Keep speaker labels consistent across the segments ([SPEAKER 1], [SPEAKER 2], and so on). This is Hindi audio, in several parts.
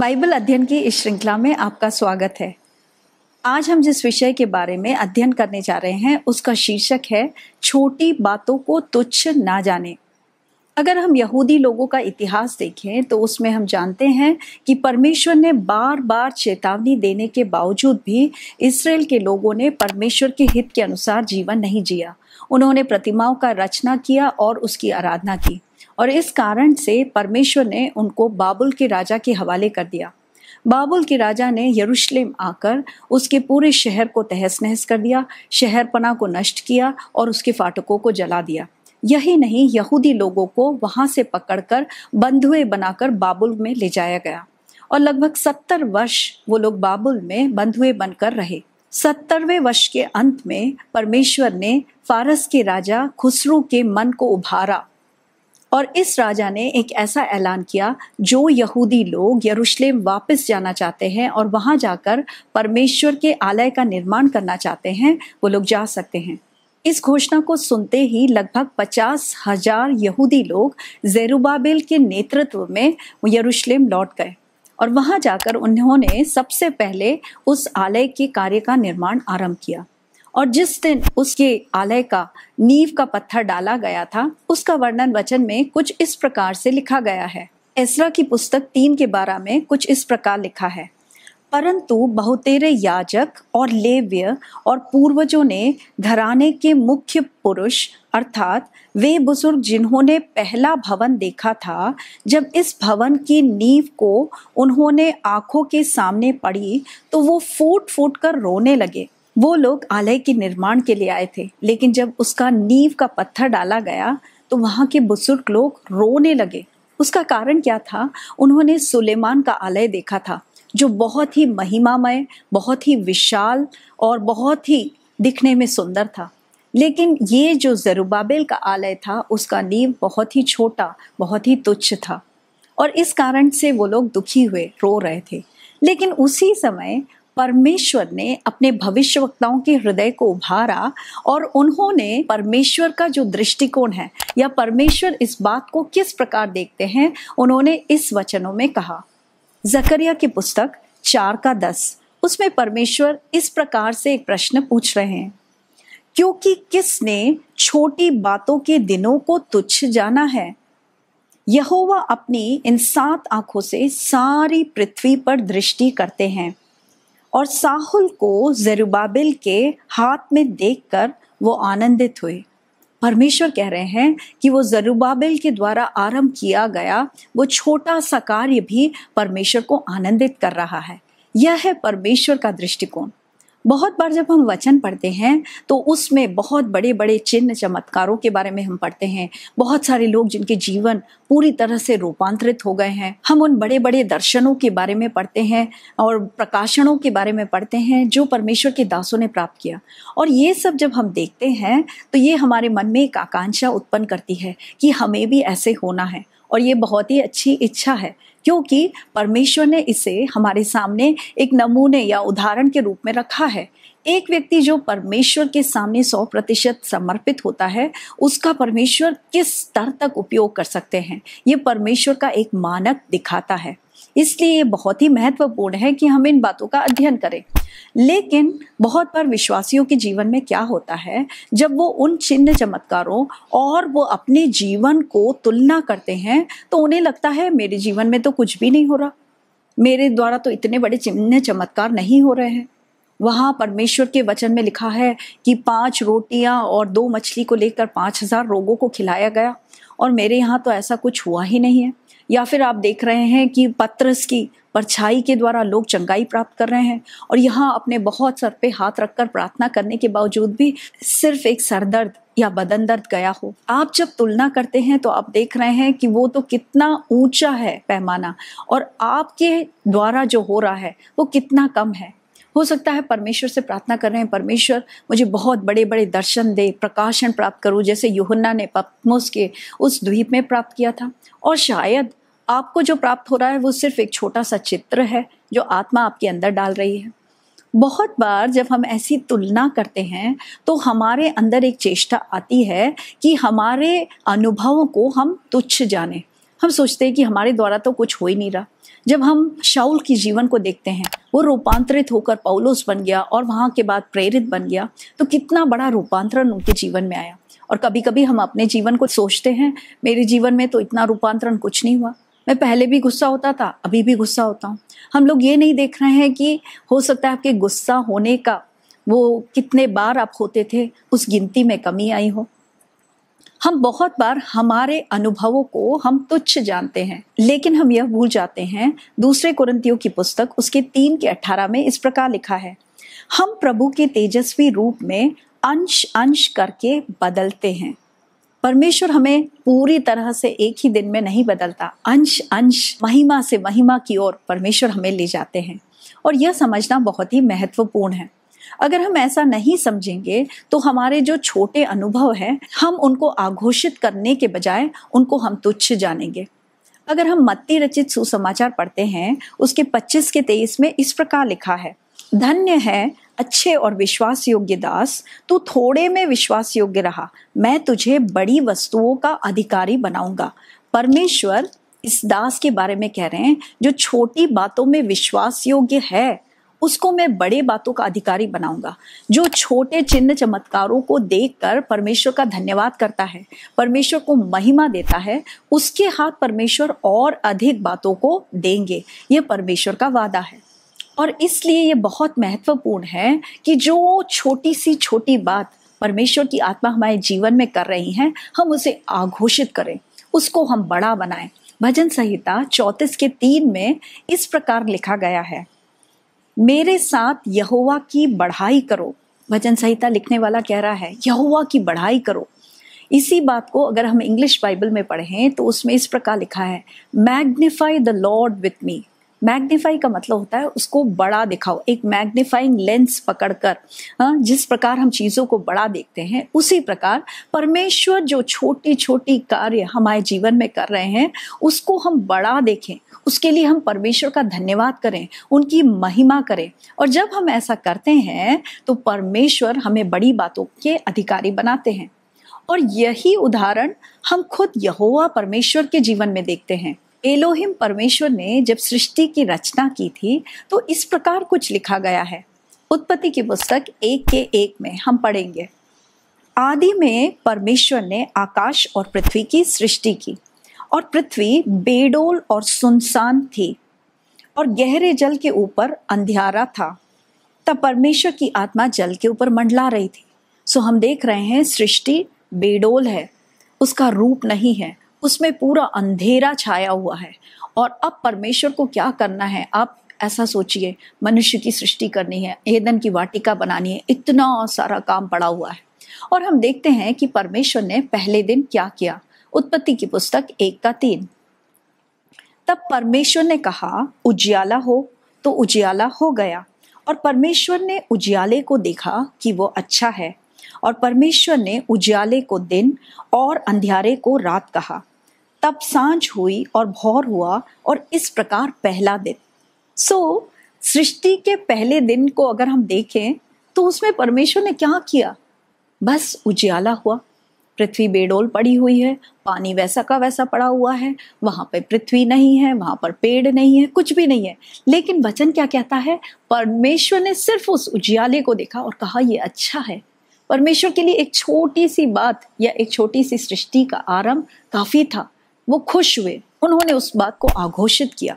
[SPEAKER 1] बाइबल अध्ययन की इस श्रृंखला में आपका स्वागत है आज हम जिस विषय के बारे में अध्ययन करने जा रहे हैं उसका शीर्षक है छोटी बातों को तुच्छ ना जाने अगर हम यहूदी लोगों का इतिहास देखें तो उसमें हम जानते हैं कि परमेश्वर ने बार बार चेतावनी देने के बावजूद भी इसराइल के लोगों ने परमेश्वर के हित के अनुसार जीवन नहीं जिया उन्होंने प्रतिमाओं का रचना किया और उसकी आराधना की और इस कारण से परमेश्वर ने उनको बाबुल के राजा के हवाले कर दिया बाबुल के राजा ने यरूशलेम आकर उसके पूरे शहर को तहस नहस कर दिया शहर पना को नष्ट किया और उसके फाटकों को जला दिया यही नहीं यहूदी लोगों को वहां से पकड़कर बंधुए बनाकर बाबुल में ले जाया गया और लगभग सत्तर वर्ष वो लोग बाबुल में बंधुए बनकर रहे सत्तरवें वर्ष के अंत में परमेश्वर ने फारस के राजा खुसरू के मन को उभारा और इस राजा ने एक ऐसा ऐलान किया जो यहूदी लोग यरूशलेम वापस जाना चाहते हैं और वहाँ जाकर परमेश्वर के आलय का निर्माण करना चाहते हैं वो लोग जा सकते हैं इस घोषणा को सुनते ही लगभग पचास हजार यहूदी लोग जेरुबाबेल के नेतृत्व में यरूशलेम लौट गए और वहाँ जाकर उन्होंने सबसे पहले उस आलय के कार्य का निर्माण आरंभ किया और जिस दिन उसके आलय का नींव का पत्थर डाला गया था उसका वर्णन वचन में कुछ इस प्रकार से लिखा गया है एसरा की पुस्तक तीन के बारह में कुछ इस प्रकार लिखा है परंतु बहुतेरे याजक और लेव्य और पूर्वजों ने घराने के मुख्य पुरुष अर्थात वे बुजुर्ग जिन्होंने पहला भवन देखा था जब इस भवन की नींव को उन्होंने आंखों के सामने पड़ी तो वो फूट फूट कर रोने लगे वो लोग आलय के निर्माण के लिए आए थे लेकिन जब उसका नींव का पत्थर डाला गया तो वहाँ के बुजुर्ग लोग रोने लगे उसका कारण क्या था उन्होंने सुलेमान का आलय देखा था जो बहुत ही महिमामय बहुत ही विशाल और बहुत ही दिखने में सुंदर था लेकिन ये जो जरूबाबेल का आलय था उसका नींव बहुत ही छोटा बहुत ही तुच्छ था और इस कारण से वो लोग दुखी हुए रो रहे थे लेकिन उसी समय परमेश्वर ने अपने भविष्य वक्ताओं के हृदय को उभारा और उन्होंने परमेश्वर का जो दृष्टिकोण है या परमेश्वर इस बात को किस प्रकार देखते हैं उन्होंने इस वचनों में कहा जकरिया की पुस्तक चार का दस उसमें परमेश्वर इस प्रकार से एक प्रश्न पूछ रहे हैं क्योंकि किसने छोटी बातों के दिनों को तुच्छ जाना है यहोवा अपनी इन सात आंखों से सारी पृथ्वी पर दृष्टि करते हैं और साहुल को जरुबाबिल के हाथ में देखकर वो आनंदित हुए परमेश्वर कह रहे हैं कि वो जरुबाबिल के द्वारा आरंभ किया गया वो छोटा सा कार्य भी परमेश्वर को आनंदित कर रहा है यह है परमेश्वर का दृष्टिकोण बहुत बार जब हम वचन पढ़ते हैं तो उसमें बहुत बड़े बड़े चिन्ह चमत्कारों के बारे में हम पढ़ते हैं बहुत सारे लोग जिनके जीवन पूरी तरह से रूपांतरित हो गए हैं हम उन बड़े बड़े दर्शनों के बारे में पढ़ते हैं और प्रकाशनों के बारे में पढ़ते हैं जो परमेश्वर के दासों ने प्राप्त किया और ये सब जब हम देखते हैं तो ये हमारे मन में एक आकांक्षा उत्पन्न करती है कि हमें भी ऐसे होना है और ये बहुत ही अच्छी इच्छा है क्योंकि परमेश्वर ने इसे हमारे सामने एक नमूने या उदाहरण के रूप में रखा है एक व्यक्ति जो परमेश्वर के सामने सौ प्रतिशत समर्पित होता है उसका परमेश्वर किस स्तर तक उपयोग कर सकते हैं ये परमेश्वर का एक मानक दिखाता है इसलिए ये बहुत ही महत्वपूर्ण है कि हम इन बातों का अध्ययन करें लेकिन बहुत बार विश्वासियों के जीवन में क्या होता है जब वो उन चिन्ह चमत्कारों और वो अपने जीवन को तुलना करते हैं तो उन्हें लगता है मेरे जीवन में तो कुछ भी नहीं हो रहा मेरे द्वारा तो इतने बड़े चिन्ह चमत्कार नहीं हो रहे हैं वहाँ परमेश्वर के वचन में लिखा है कि पांच रोटियां और दो मछली को लेकर पांच हजार रोगों को खिलाया गया और मेरे यहाँ तो ऐसा कुछ हुआ ही नहीं है या फिर आप देख रहे हैं कि पत्रस की परछाई के द्वारा लोग चंगाई प्राप्त कर रहे हैं और यहाँ अपने बहुत सर पे हाथ रखकर प्रार्थना करने के बावजूद भी सिर्फ एक सरदर्द या बदन दर्द गया हो आप जब तुलना करते हैं तो आप देख रहे हैं कि वो तो कितना ऊंचा है पैमाना और आपके द्वारा जो हो रहा है वो कितना कम है हो सकता है परमेश्वर से प्रार्थना कर रहे हैं परमेश्वर मुझे बहुत बड़े बड़े दर्शन दे प्रकाशन प्राप्त करूं जैसे युहन्ना ने पपमोस के उस द्वीप में प्राप्त किया था और शायद आपको जो प्राप्त हो रहा है वो सिर्फ एक छोटा सा चित्र है जो आत्मा आपके अंदर डाल रही है बहुत बार जब हम ऐसी तुलना करते हैं तो हमारे अंदर एक चेष्टा आती है कि हमारे अनुभवों को हम तुच्छ जाने हम सोचते हैं कि हमारे द्वारा तो कुछ हो ही नहीं रहा जब हम शाउल की जीवन को देखते हैं वो रूपांतरित होकर पौलोस बन गया और वहाँ के बाद प्रेरित बन गया तो कितना बड़ा रूपांतरण उनके जीवन में आया और कभी कभी हम अपने जीवन को सोचते हैं मेरे जीवन में तो इतना रूपांतरण कुछ नहीं हुआ मैं पहले भी गुस्सा होता था अभी भी गुस्सा होता हूँ हम लोग ये नहीं देख रहे हैं कि हो सकता है आपके गुस्सा होने का वो कितने बार आप होते थे उस गिनती में कमी आई हो हम बहुत बार हमारे अनुभवों को हम तुच्छ जानते हैं लेकिन हम यह भूल जाते हैं दूसरे कुरंतियों की पुस्तक उसके तीन के अठारह में इस प्रकार लिखा है हम प्रभु के तेजस्वी रूप में अंश अंश करके बदलते हैं परमेश्वर हमें पूरी तरह से एक ही दिन में नहीं बदलता अंश अंश महिमा से महिमा की ओर परमेश्वर हमें ले जाते हैं और यह समझना बहुत ही महत्वपूर्ण है अगर हम ऐसा नहीं समझेंगे तो हमारे जो छोटे अनुभव हैं हम उनको आघोषित करने के बजाय उनको हम तुच्छ जानेंगे अगर हम मत्ती रचित सुसमाचार पढ़ते हैं उसके 25 के 23 में इस प्रकार लिखा है धन्य है अच्छे और विश्वास योग्य दास तू थोड़े में विश्वास योग्य रहा मैं तुझे बड़ी वस्तुओं का अधिकारी बनाऊंगा परमेश्वर इस दास के बारे में कह रहे हैं जो छोटी बातों में विश्वास योग्य है उसको मैं बड़े बातों का अधिकारी बनाऊंगा जो छोटे चिन्ह चमत्कारों को देखकर परमेश्वर का धन्यवाद करता है परमेश्वर को महिमा देता है उसके हाथ परमेश्वर और अधिक बातों को देंगे यह परमेश्वर का वादा है और इसलिए ये बहुत महत्वपूर्ण है कि जो छोटी सी छोटी बात परमेश्वर की आत्मा हमारे जीवन में कर रही हैं हम उसे आघोषित करें उसको हम बड़ा बनाएं भजन संहिता चौंतीस के तीन में इस प्रकार लिखा गया है मेरे साथ यहोवा की बढ़ाई करो भजन संहिता लिखने वाला कह रहा है यहोवा की बढ़ाई करो इसी बात को अगर हम इंग्लिश बाइबल में पढ़ें तो उसमें इस प्रकार लिखा है magnify the lord with me magnify का मतलब होता है उसको बड़ा दिखाओ एक मैग्नीफाइंग लेंस पकड़कर हाँ, जिस प्रकार हम चीज़ों को बड़ा देखते हैं उसी प्रकार परमेश्वर जो छोटी छोटी कार्य हमारे जीवन में कर रहे हैं उसको हम बड़ा देखें उसके लिए हम परमेश्वर का धन्यवाद करें उनकी महिमा करें और जब हम ऐसा करते हैं तो परमेश्वर हमें बड़ी बातों के अधिकारी बनाते हैं और यही उदाहरण हम खुद यहोवा परमेश्वर के जीवन में देखते हैं एलोहिम परमेश्वर ने जब सृष्टि की रचना की थी तो इस प्रकार कुछ लिखा गया है उत्पत्ति की पुस्तक एक के एक में हम पढ़ेंगे आदि में परमेश्वर ने आकाश और पृथ्वी की सृष्टि की और पृथ्वी बेडोल और सुनसान थी और गहरे जल के ऊपर अंधियारा था तब परमेश्वर की आत्मा जल के ऊपर मंडला रही थी सो हम देख रहे हैं सृष्टि बेडोल है उसका रूप नहीं है उसमें पूरा अंधेरा छाया हुआ है और अब परमेश्वर को क्या करना है आप ऐसा सोचिए मनुष्य की सृष्टि करनी है एदन की वाटिका बनानी है इतना सारा काम पड़ा हुआ है और हम देखते हैं कि परमेश्वर ने पहले दिन क्या किया उत्पत्ति की पुस्तक एक का तीन तब परमेश्वर ने कहा उज्याला हो तो उज्याला हो गया और परमेश्वर ने उज्याले को देखा कि वो अच्छा है और परमेश्वर ने उज्याले को दिन और अंधियारे को रात कहा तब सांझ हुई और भौर हुआ और इस प्रकार पहला दिन सो so, सृष्टि के पहले दिन को अगर हम देखें तो उसमें परमेश्वर ने क्या किया बस उजियाला हुआ पृथ्वी बेडोल पड़ी हुई है पानी वैसा का वैसा पड़ा हुआ है वहां पर पृथ्वी नहीं है वहां पर पेड़ नहीं है कुछ भी नहीं है लेकिन वचन क्या कहता है परमेश्वर ने सिर्फ उस उजियाले को देखा और कहा यह अच्छा है परमेश्वर के लिए एक छोटी सी बात या एक छोटी सी सृष्टि का आरंभ काफ़ी था वो खुश हुए उन्होंने उस बात को आघोषित किया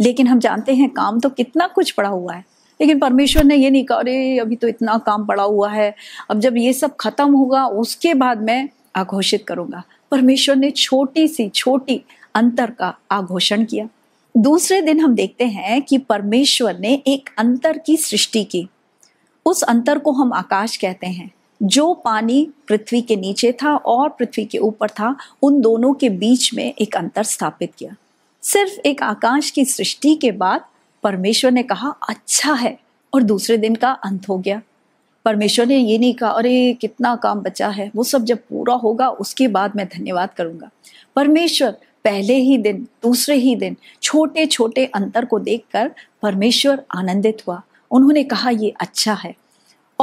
[SPEAKER 1] लेकिन हम जानते हैं काम तो कितना कुछ पड़ा हुआ है लेकिन परमेश्वर ने ये नहीं कहा अरे अभी तो इतना काम पड़ा हुआ है अब जब ये सब खत्म होगा उसके बाद मैं आघोषित करूँगा परमेश्वर ने छोटी सी छोटी अंतर का आघोषण किया दूसरे दिन हम देखते हैं कि परमेश्वर ने एक अंतर की सृष्टि की उस अंतर को हम आकाश कहते हैं जो पानी पृथ्वी के नीचे था और पृथ्वी के ऊपर था उन दोनों के बीच में एक अंतर स्थापित किया सिर्फ एक आकाश की सृष्टि के बाद परमेश्वर ने कहा अच्छा है और दूसरे दिन का अंत हो गया परमेश्वर ने ये नहीं कहा अरे कितना काम बचा है वो सब जब पूरा होगा उसके बाद मैं धन्यवाद करूँगा परमेश्वर पहले ही दिन दूसरे ही दिन छोटे छोटे अंतर को देखकर परमेश्वर आनंदित हुआ उन्होंने कहा ये अच्छा है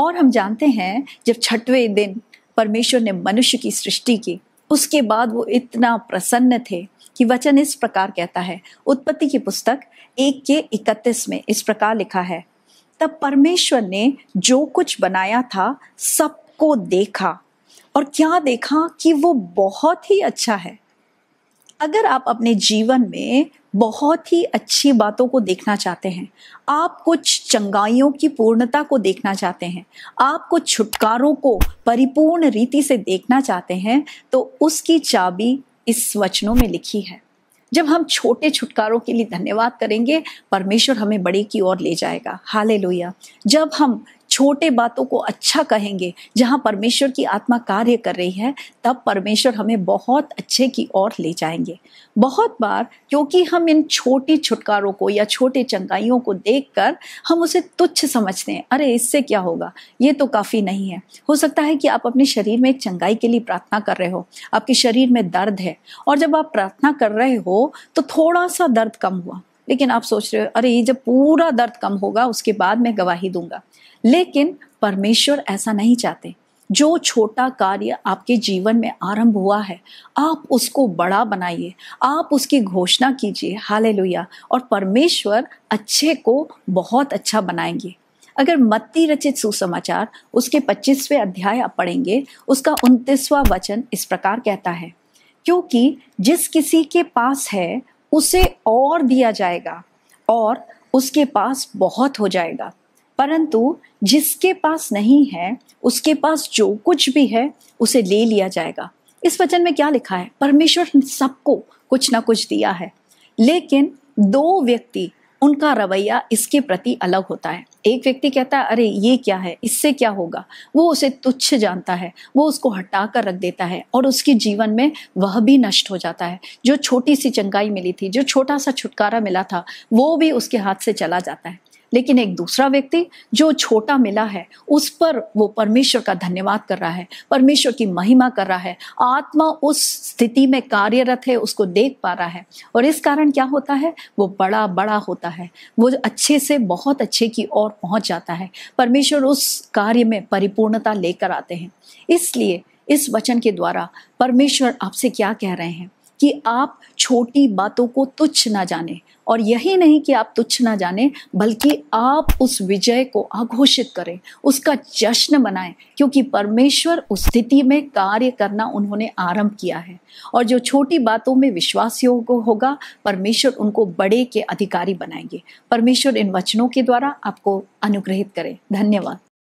[SPEAKER 1] और हम जानते हैं जब छठवें दिन परमेश्वर ने मनुष्य की सृष्टि की उसके बाद वो इतना प्रसन्न थे कि वचन इस प्रकार कहता है उत्पत्ति की पुस्तक एक के इकतीस में इस प्रकार लिखा है तब परमेश्वर ने जो कुछ बनाया था सबको देखा और क्या देखा कि वो बहुत ही अच्छा है अगर आप अपने जीवन में बहुत ही अच्छी बातों को देखना चाहते हैं आप कुछ चंगाइयों की पूर्णता को देखना चाहते हैं आप कुछ छुटकारों को परिपूर्ण रीति से देखना चाहते हैं तो उसकी चाबी इस वचनों में लिखी है जब हम छोटे छुटकारों के लिए धन्यवाद करेंगे परमेश्वर हमें बड़े की ओर ले जाएगा हाले जब हम छोटे बातों को अच्छा कहेंगे जहाँ परमेश्वर की आत्मा कार्य कर रही है तब परमेश्वर हमें बहुत अच्छे की ओर ले जाएंगे बहुत बार क्योंकि हम इन छोटी छुटकारों को या छोटे चंगाइयों को देखकर हम उसे तुच्छ समझते हैं अरे इससे क्या होगा ये तो काफ़ी नहीं है हो सकता है कि आप अपने शरीर में चंगाई के लिए प्रार्थना कर रहे हो आपके शरीर में दर्द है और जब आप प्रार्थना कर रहे हो तो थोड़ा सा दर्द कम हुआ लेकिन आप सोच रहे हो अरे ये जब पूरा दर्द कम होगा उसके बाद मैं गवाही दूंगा लेकिन परमेश्वर ऐसा नहीं चाहते जो छोटा कार्य आपके जीवन में आरंभ हुआ है आप उसको बड़ा बनाइए आप उसकी घोषणा कीजिए हाले और परमेश्वर अच्छे को बहुत अच्छा बनाएंगे अगर मत्ती रचित सुसमाचार उसके 25वें अध्याय आप पढ़ेंगे उसका उनतीसवा वचन इस प्रकार कहता है क्योंकि जिस किसी के पास है उसे और दिया जाएगा और उसके पास बहुत हो जाएगा परंतु जिसके पास नहीं है उसके पास जो कुछ भी है उसे ले लिया जाएगा इस वचन में क्या लिखा है परमेश्वर सबको कुछ ना कुछ दिया है लेकिन दो व्यक्ति उनका रवैया इसके प्रति अलग होता है एक व्यक्ति कहता है अरे ये क्या है इससे क्या होगा वो उसे तुच्छ जानता है वो उसको हटा कर रख देता है और उसके जीवन में वह भी नष्ट हो जाता है जो छोटी सी चंगाई मिली थी जो छोटा सा छुटकारा मिला था वो भी उसके हाथ से चला जाता है लेकिन एक दूसरा व्यक्ति जो छोटा मिला है उस पर वो परमेश्वर का धन्यवाद कर रहा है परमेश्वर की महिमा कर रहा है आत्मा उस स्थिति में कार्यरत है उसको देख पा रहा है और इस कारण क्या होता है वो बड़ा बड़ा होता है वो अच्छे से बहुत अच्छे की ओर पहुंच जाता है परमेश्वर उस कार्य में परिपूर्णता लेकर आते हैं इसलिए इस वचन के द्वारा परमेश्वर आपसे क्या कह रहे हैं कि आप छोटी बातों को तुच्छ ना जाने और यही नहीं कि आप तुच्छ ना जाने बल्कि आप उस विजय को आघोषित करें उसका जश्न बनाएं क्योंकि परमेश्वर उस स्थिति में कार्य करना उन्होंने आरंभ किया है और जो छोटी बातों में विश्वास योग होगा परमेश्वर उनको बड़े के अधिकारी बनाएंगे परमेश्वर इन वचनों के द्वारा आपको अनुग्रहित करें धन्यवाद